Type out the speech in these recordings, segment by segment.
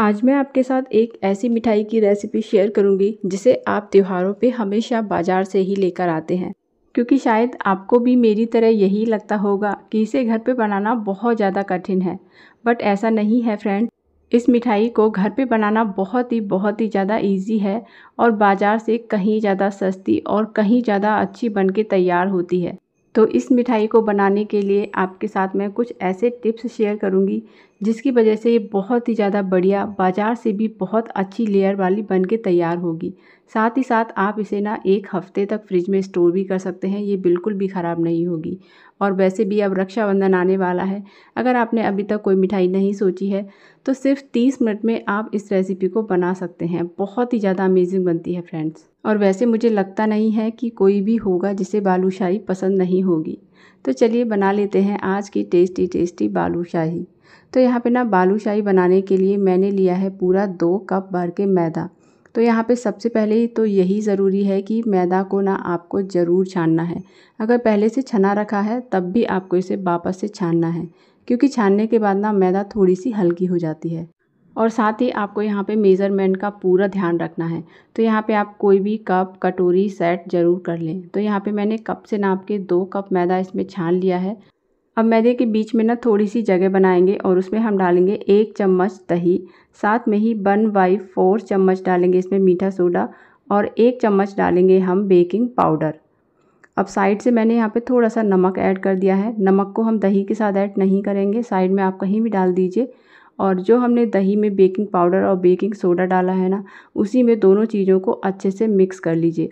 आज मैं आपके साथ एक ऐसी मिठाई की रेसिपी शेयर करूंगी जिसे आप त्योहारों पे हमेशा बाज़ार से ही लेकर आते हैं क्योंकि शायद आपको भी मेरी तरह यही लगता होगा कि इसे घर पे बनाना बहुत ज़्यादा कठिन है बट ऐसा नहीं है फ्रेंड इस मिठाई को घर पे बनाना बहुत ही बहुत ही ज़्यादा इजी है और बाज़ार से कहीं ज़्यादा सस्ती और कहीं ज़्यादा अच्छी बन तैयार होती है तो इस मिठाई को बनाने के लिए आपके साथ मैं कुछ ऐसे टिप्स शेयर करूंगी जिसकी वजह से ये बहुत ही ज़्यादा बढ़िया बाज़ार से भी बहुत अच्छी लेयर वाली बन के तैयार होगी साथ ही साथ आप इसे ना एक हफ़्ते तक फ्रिज में स्टोर भी कर सकते हैं ये बिल्कुल भी ख़राब नहीं होगी और वैसे भी अब रक्षाबंधन आने वाला है अगर आपने अभी तक कोई मिठाई नहीं सोची है तो सिर्फ तीस मिनट में आप इस रेसिपी को बना सकते हैं बहुत ही ज़्यादा अमेजिंग बनती है फ्रेंड्स और वैसे मुझे लगता नहीं है कि कोई भी होगा जिसे बालूशाही पसंद नहीं होगी तो चलिए बना लेते हैं आज की टेस्टी टेस्टी बालूशाही तो यहाँ पे ना बालूशाही बनाने के लिए मैंने लिया है पूरा दो कप भर के मैदा तो यहाँ पे सबसे पहले तो यही ज़रूरी है कि मैदा को ना आपको ज़रूर छानना है अगर पहले से छना रखा है तब भी आपको इसे वापस से छानना है क्योंकि छानने के बाद ना मैदा थोड़ी सी हल्की हो जाती है और साथ ही आपको यहाँ पे मेज़रमेंट का पूरा ध्यान रखना है तो यहाँ पे आप कोई भी कप कटोरी सेट ज़रूर कर लें तो यहाँ पे मैंने कप से नाप के दो कप मैदा इसमें छान लिया है अब मैदे के बीच में ना थोड़ी सी जगह बनाएंगे और उसमें हम डालेंगे एक चम्मच दही साथ में ही वन बाई फोर चम्मच डालेंगे इसमें मीठा सोडा और एक चम्मच डालेंगे हम बेकिंग पाउडर अब साइड से मैंने यहाँ पे थोड़ा सा नमक ऐड कर दिया है नमक को हम दही के साथ ऐड नहीं करेंगे साइड में आप कहीं भी डाल दीजिए और जो हमने दही में बेकिंग पाउडर और बेकिंग सोडा डाला है ना उसी में दोनों चीज़ों को अच्छे से मिक्स कर लीजिए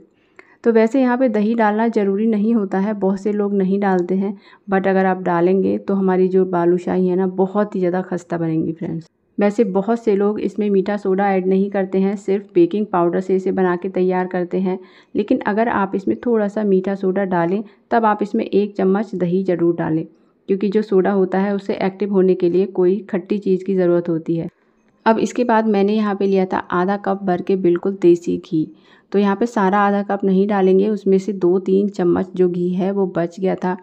तो वैसे यहाँ पे दही डालना ज़रूरी नहीं होता है बहुत से लोग नहीं डालते हैं बट अगर आप डालेंगे तो हमारी जो बालूशाही है ना बहुत ही ज़्यादा खस्ता बनेंगी फ्रेंड्स वैसे बहुत से लोग इसमें मीठा सोडा ऐड नहीं करते हैं सिर्फ बेकिंग पाउडर से इसे बना के तैयार करते हैं लेकिन अगर आप इसमें थोड़ा सा मीठा सोडा डालें तब आप इसमें एक चम्मच दही ज़रूर डालें क्योंकि जो सोडा होता है उसे एक्टिव होने के लिए कोई खट्टी चीज़ की ज़रूरत होती है अब इसके बाद मैंने यहाँ पे लिया था आधा कप भर के बिल्कुल देसी घी तो यहाँ पे सारा आधा कप नहीं डालेंगे उसमें से दो तीन चम्मच जो घी है वो बच गया था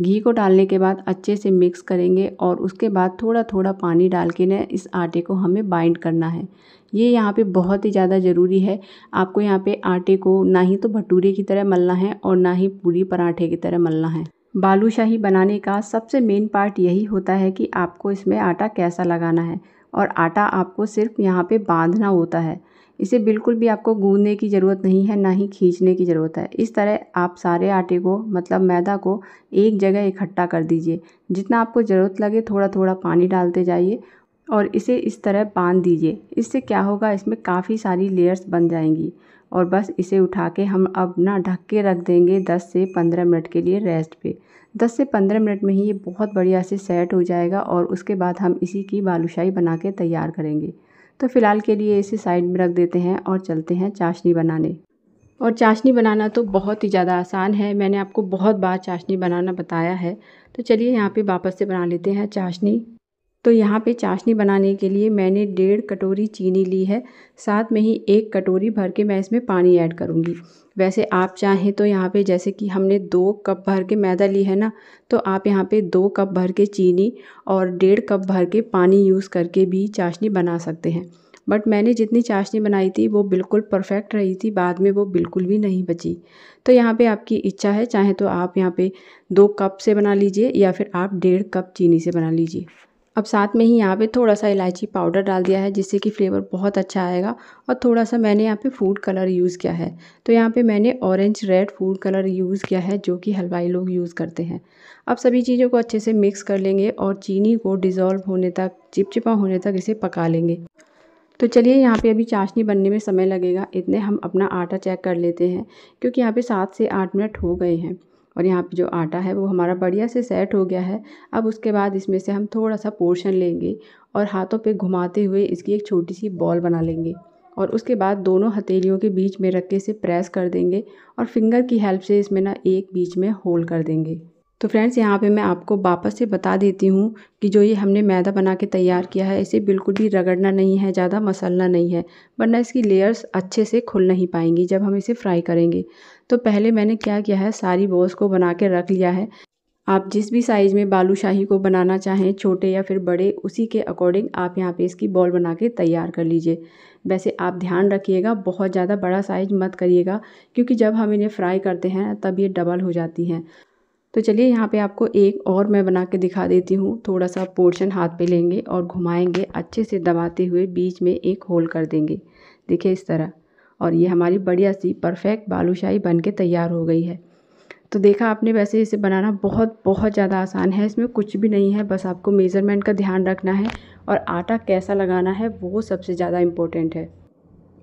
घी को डालने के बाद अच्छे से मिक्स करेंगे और उसके बाद थोड़ा थोड़ा पानी डाल के ना इस आटे को हमें बाइंड करना है ये यहाँ पे बहुत ही ज़्यादा ज़रूरी है आपको यहाँ पे आटे को ना ही तो भटूरे की तरह मलना है और ना ही पूरी पराठे की तरह मलना है बालूशाही बनाने का सबसे मेन पार्ट यही होता है कि आपको इसमें आटा कैसा लगाना है और आटा आपको सिर्फ यहाँ पे बांधना होता है इसे बिल्कुल भी आपको गूंदने की ज़रूरत नहीं है ना ही खींचने की ज़रूरत है इस तरह आप सारे आटे को मतलब मैदा को एक जगह इकट्ठा कर दीजिए जितना आपको ज़रूरत लगे थोड़ा थोड़ा पानी डालते जाइए और इसे इस तरह बांध दीजिए इससे क्या होगा इसमें काफ़ी सारी लेयर्स बन जाएंगी और बस इसे उठा के हम अब ना ढक के रख देंगे 10 से 15 मिनट के लिए रेस्ट पे 10 से 15 मिनट में ही ये बहुत बढ़िया से सेट हो जाएगा और उसके बाद हम इसी की बालूशाही बना के तैयार करेंगे तो फ़िलहाल के लिए इसे साइड में रख देते हैं और चलते हैं चाशनी बनाने और चाशनी बनाना तो बहुत ही ज़्यादा आसान है मैंने आपको बहुत बार चाशनी बनाना बताया है तो चलिए यहाँ पे वापस से बना लेते हैं चाशनी तो यहाँ पे चाशनी बनाने के लिए मैंने डेढ़ कटोरी चीनी ली है साथ में ही एक कटोरी भर के मैं इसमें पानी ऐड करूँगी वैसे आप चाहें तो यहाँ पे जैसे कि हमने दो कप भर के मैदा ली है ना तो आप यहाँ पे दो कप भर के चीनी और डेढ़ कप भर के पानी यूज़ करके भी चाशनी बना सकते हैं बट मैंने जितनी चाशनी बनाई थी वो बिल्कुल परफेक्ट रही थी बाद में वो बिल्कुल भी नहीं बची तो यहाँ पे आपकी इच्छा है चाहे तो आप यहाँ पे दो कप से बना लीजिए या फिर आप डेढ़ कप चीनी से बना लीजिए अब साथ में ही यहाँ पे थोड़ा सा इलायची पाउडर डाल दिया है जिससे कि फ्लेवर बहुत अच्छा आएगा और थोड़ा सा मैंने यहाँ पे फूड कलर यूज़ किया है तो यहाँ पे मैंने orange red food colour use किया है जो कि हलवाई लोग यूज़ करते हैं अब सभी चीज़ों को अच्छे से मिक्स कर लेंगे और चीनी को डिज़ोल्व होने तक चिपचिपा होने तक इसे पका लेंगे तो चलिए यहाँ पे अभी चाशनी बनने में समय लगेगा इतने हम अपना आटा चेक कर लेते हैं क्योंकि यहाँ पे सात से आठ मिनट हो गए हैं और यहाँ पे जो आटा है वो हमारा बढ़िया से सेट हो गया है अब उसके बाद इसमें से हम थोड़ा सा पोर्शन लेंगे और हाथों पे घुमाते हुए इसकी एक छोटी सी बॉल बना लेंगे और उसके बाद दोनों हथेलियों के बीच में रख के इसे प्रेस कर देंगे और फिंगर की हेल्प से इसमें ना एक बीच में होल कर देंगे तो फ्रेंड्स यहाँ पे मैं आपको वापस से बता देती हूँ कि जो ये हमने मैदा बना के तैयार किया है इसे बिल्कुल भी रगड़ना नहीं है ज़्यादा मसलना नहीं है वरना इसकी लेयर्स अच्छे से खुल नहीं पाएंगी जब हम इसे फ्राई करेंगे तो पहले मैंने क्या किया है सारी बॉल्स को बना के रख लिया है आप जिस भी साइज़ में बालूशाही को बनाना चाहें छोटे या फिर बड़े उसी के अकॉर्डिंग आप यहाँ पे इसकी बॉल बना के तैयार कर लीजिए वैसे आप ध्यान रखिएगा बहुत ज़्यादा बड़ा साइज मत करिएगा क्योंकि जब हम इन्हें फ्राई करते हैं तब ये डबल हो जाती हैं तो चलिए यहाँ पे आपको एक और मैं बना के दिखा देती हूँ थोड़ा सा पोर्शन हाथ पे लेंगे और घुमाएंगे अच्छे से दबाते हुए बीच में एक होल कर देंगे देखिए इस तरह और ये हमारी बढ़िया सी परफेक्ट बालूशाही बन के तैयार हो गई है तो देखा आपने वैसे इसे बनाना बहुत बहुत ज़्यादा आसान है इसमें कुछ भी नहीं है बस आपको मेज़रमेंट का ध्यान रखना है और आटा कैसा लगाना है वो सबसे ज़्यादा इम्पोर्टेंट है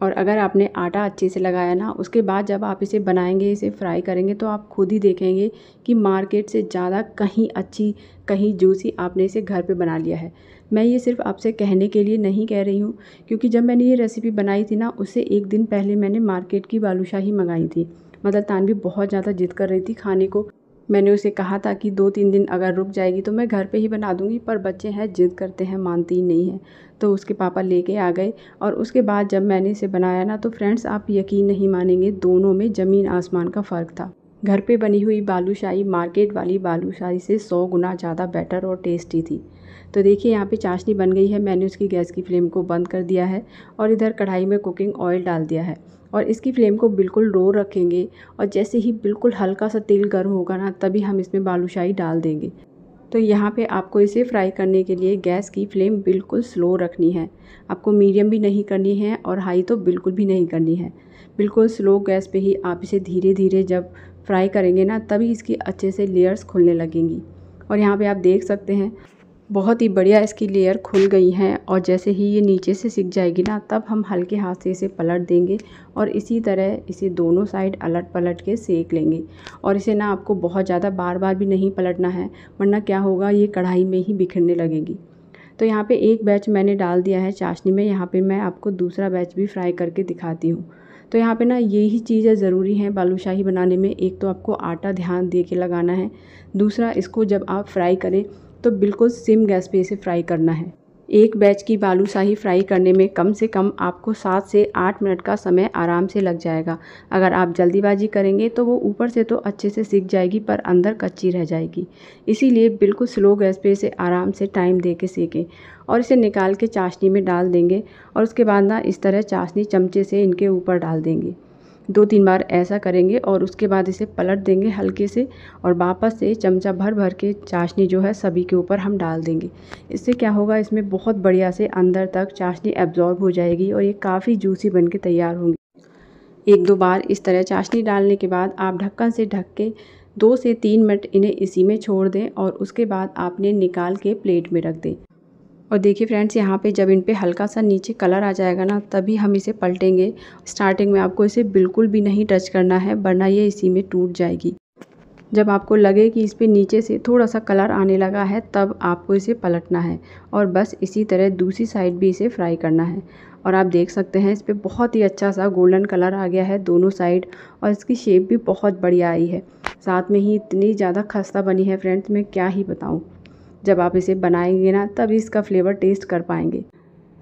और अगर आपने आटा अच्छे से लगाया ना उसके बाद जब आप इसे बनाएंगे इसे फ्राई करेंगे तो आप खुद ही देखेंगे कि मार्केट से ज़्यादा कहीं अच्छी कहीं जूसी आपने इसे घर पे बना लिया है मैं ये सिर्फ आपसे कहने के लिए नहीं कह रही हूँ क्योंकि जब मैंने ये रेसिपी बनाई थी ना उससे एक दिन पहले मैंने मार्केट की बालूशाही मंगाई थी मतलब भी बहुत ज़्यादा जिद कर रही थी खाने को मैंने उसे कहा था कि दो तीन दिन अगर रुक जाएगी तो मैं घर पे ही बना दूंगी पर बच्चे हैं ज़िद करते हैं मानते ही नहीं हैं तो उसके पापा लेके आ गए और उसके बाद जब मैंने इसे बनाया ना तो फ्रेंड्स आप यकीन नहीं मानेंगे दोनों में ज़मीन आसमान का फ़र्क था घर पे बनी हुई बालूशाही मार्केट वाली बालूशाही से सौ गुना ज़्यादा बेटर और टेस्टी थी तो देखिए यहाँ पे चाशनी बन गई है मैंने उसकी गैस की फ्लेम को बंद कर दिया है और इधर कढ़ाई में कुकिंग ऑयल डाल दिया है और इसकी फ्लेम को बिल्कुल लो रखेंगे और जैसे ही बिल्कुल हल्का सा तेल गर्म होगा ना तभी हम इसमें बालूशाही डाल देंगे तो यहाँ पे आपको इसे फ्राई करने के लिए गैस की फ्लेम बिल्कुल स्लो रखनी है आपको मीडियम भी नहीं करनी है और हाई तो बिल्कुल भी नहीं करनी है बिल्कुल स्लो गैस पे ही आप इसे धीरे धीरे जब फ्राई करेंगे ना तभी इसकी अच्छे से लेयर्स खुलने लगेंगी और यहाँ पे आप देख सकते हैं बहुत ही बढ़िया इसकी लेयर खुल गई हैं और जैसे ही ये नीचे से सीख जाएगी ना तब हम हल्के हाथ से इसे पलट देंगे और इसी तरह इसे दोनों साइड अलट पलट के सेक लेंगे और इसे ना आपको बहुत ज़्यादा बार बार भी नहीं पलटना है वरना क्या होगा ये कढ़ाई में ही बिखरने लगेगी तो यहाँ पे एक बैच मैंने डाल दिया है चाशनी में यहाँ पे मैं आपको दूसरा बैच भी फ्राई करके दिखाती हूँ तो यहाँ पे ना यही चीज़ें ज़रूरी हैं बालूशाही बनाने में एक तो आपको आटा ध्यान दे के लगाना है दूसरा इसको जब आप फ्राई करें तो बिल्कुल सिम गैस पे इसे फ्राई करना है एक बैच की बालूशाही फ्राई करने में कम से कम आपको सात से आठ मिनट का समय आराम से लग जाएगा अगर आप जल्दीबाजी करेंगे तो वो ऊपर से तो अच्छे से सीख जाएगी पर अंदर कच्ची रह जाएगी इसीलिए बिल्कुल स्लो गैस पे इसे आराम से टाइम दे के सीखें और इसे निकाल के चाशनी में डाल देंगे और उसके बाद ना इस तरह चाशनी चमचे से इनके ऊपर डाल देंगे दो तीन बार ऐसा करेंगे और उसके बाद इसे पलट देंगे हल्के से और वापस से चमचा भर भर के चाशनी जो है सभी के ऊपर हम डाल देंगे इससे क्या होगा इसमें बहुत बढ़िया से अंदर तक चाशनी एब्जॉर्ब हो जाएगी और ये काफ़ी जूसी बन के तैयार होंगी एक दो बार इस तरह चाशनी डालने के बाद आप ढक्कन से ढक के दो से तीन मिनट इन्हें इसी में छोड़ दें और उसके बाद आपने निकाल के प्लेट में रख दें और देखिए फ्रेंड्स यहाँ पे जब इन पर हल्का सा नीचे कलर आ जाएगा ना तभी हम इसे पलटेंगे स्टार्टिंग में आपको इसे बिल्कुल भी नहीं टच करना है वरना ये इसी में टूट जाएगी जब आपको लगे कि इस पर नीचे से थोड़ा सा कलर आने लगा है तब आपको इसे पलटना है और बस इसी तरह दूसरी साइड भी इसे फ्राई करना है और आप देख सकते हैं इस पर बहुत ही अच्छा सा गोल्डन कलर आ गया है दोनों साइड और इसकी शेप भी बहुत बढ़िया आई है साथ में ही इतनी ज़्यादा खस्ता बनी है फ्रेंड्स मैं क्या ही बताऊँ जब आप इसे बनाएंगे ना तब इसका फ्लेवर टेस्ट कर पाएंगे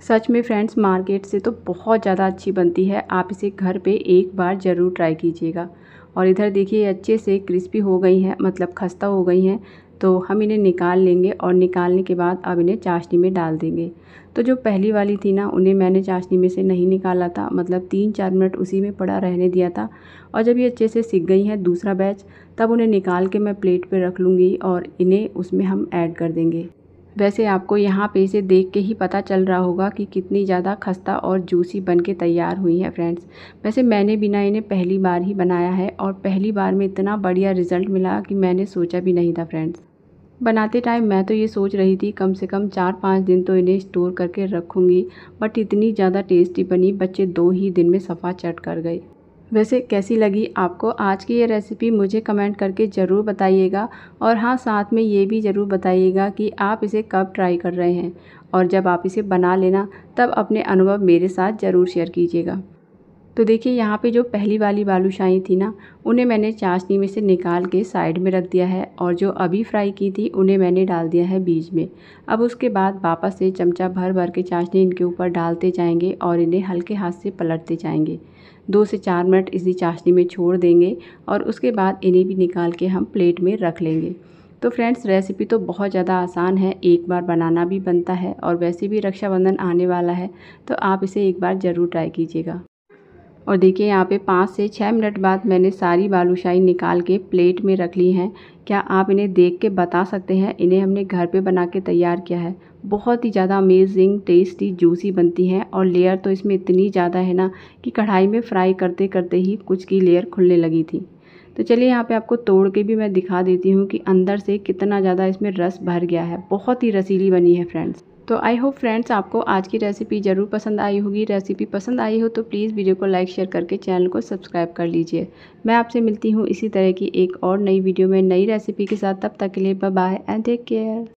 सच में फ्रेंड्स मार्केट से तो बहुत ज़्यादा अच्छी बनती है आप इसे घर पे एक बार ज़रूर ट्राई कीजिएगा और इधर देखिए अच्छे से क्रिस्पी हो गई हैं मतलब खस्ता हो गई हैं तो हम इन्हें निकाल लेंगे और निकालने के बाद अब इन्हें चाशनी में डाल देंगे तो जो पहली वाली थी ना उन्हें मैंने चाशनी में से नहीं निकाला था मतलब तीन चार मिनट उसी में पड़ा रहने दिया था और जब ये अच्छे से सीख गई हैं दूसरा बैच तब उन्हें निकाल के मैं प्लेट पर रख लूँगी और इन्हें उसमें हम ऐड कर देंगे वैसे आपको यहाँ पे इसे देख के ही पता चल रहा होगा कि कितनी ज़्यादा खस्ता और जूसी बन के तैयार हुई है फ्रेंड्स वैसे मैंने बिना इन्हें पहली बार ही बनाया है और पहली बार में इतना बढ़िया रिज़ल्ट मिला कि मैंने सोचा भी नहीं था फ्रेंड्स बनाते टाइम मैं तो ये सोच रही थी कम से कम चार पाँच दिन तो इन्हें स्टोर करके रखूँगी बट इतनी ज़्यादा टेस्टी बनी बच्चे दो ही दिन में सफ़ा चट कर गए वैसे कैसी लगी आपको आज की ये रेसिपी मुझे कमेंट करके ज़रूर बताइएगा और हाँ साथ में ये भी ज़रूर बताइएगा कि आप इसे कब ट्राई कर रहे हैं और जब आप इसे बना लेना तब अपने अनुभव मेरे साथ ज़रूर शेयर कीजिएगा तो देखिए यहाँ पे जो पहली वाली बालूशाही थी ना उन्हें मैंने चाशनी में से निकाल के साइड में रख दिया है और जो अभी फ्राई की थी उन्हें मैंने डाल दिया है बीज में अब उसके बाद वापस से चमचा भर भर के चाशनी इनके ऊपर डालते जाएंगे और इन्हें हल्के हाथ से पलटते जाएंगे दो से चार मिनट इसी चाशनी में छोड़ देंगे और उसके बाद इन्हें भी निकाल के हम प्लेट में रख लेंगे तो फ्रेंड्स रेसिपी तो बहुत ज़्यादा आसान है एक बार बनाना भी बनता है और वैसे भी रक्षाबंधन आने वाला है तो आप इसे एक बार ज़रूर ट्राई कीजिएगा और देखिए यहाँ पे पाँच से छः मिनट बाद मैंने सारी बालूशाही निकाल के प्लेट में रख ली हैं क्या आप इन्हें देख के बता सकते हैं इन्हें हमने घर पे बना के तैयार किया है बहुत ही ज़्यादा अमेजिंग टेस्टी जूसी बनती है और लेयर तो इसमें इतनी ज़्यादा है ना कि कढ़ाई में फ्राई करते करते ही कुछ की लेयर खुलने लगी थी तो चलिए यहाँ पे आपको तोड़ के भी मैं दिखा देती हूँ कि अंदर से कितना ज़्यादा इसमें रस भर गया है बहुत ही रसीली बनी है फ्रेंड्स तो आई होप फ्रेंड्स आपको आज की रेसिपी ज़रूर पसंद आई होगी रेसिपी पसंद आई हो तो प्लीज़ वीडियो को लाइक शेयर करके चैनल को सब्सक्राइब कर लीजिए मैं आपसे मिलती हूँ इसी तरह की एक और नई वीडियो में नई रेसिपी के साथ तब तक के लिए बाय एंड टेक केयर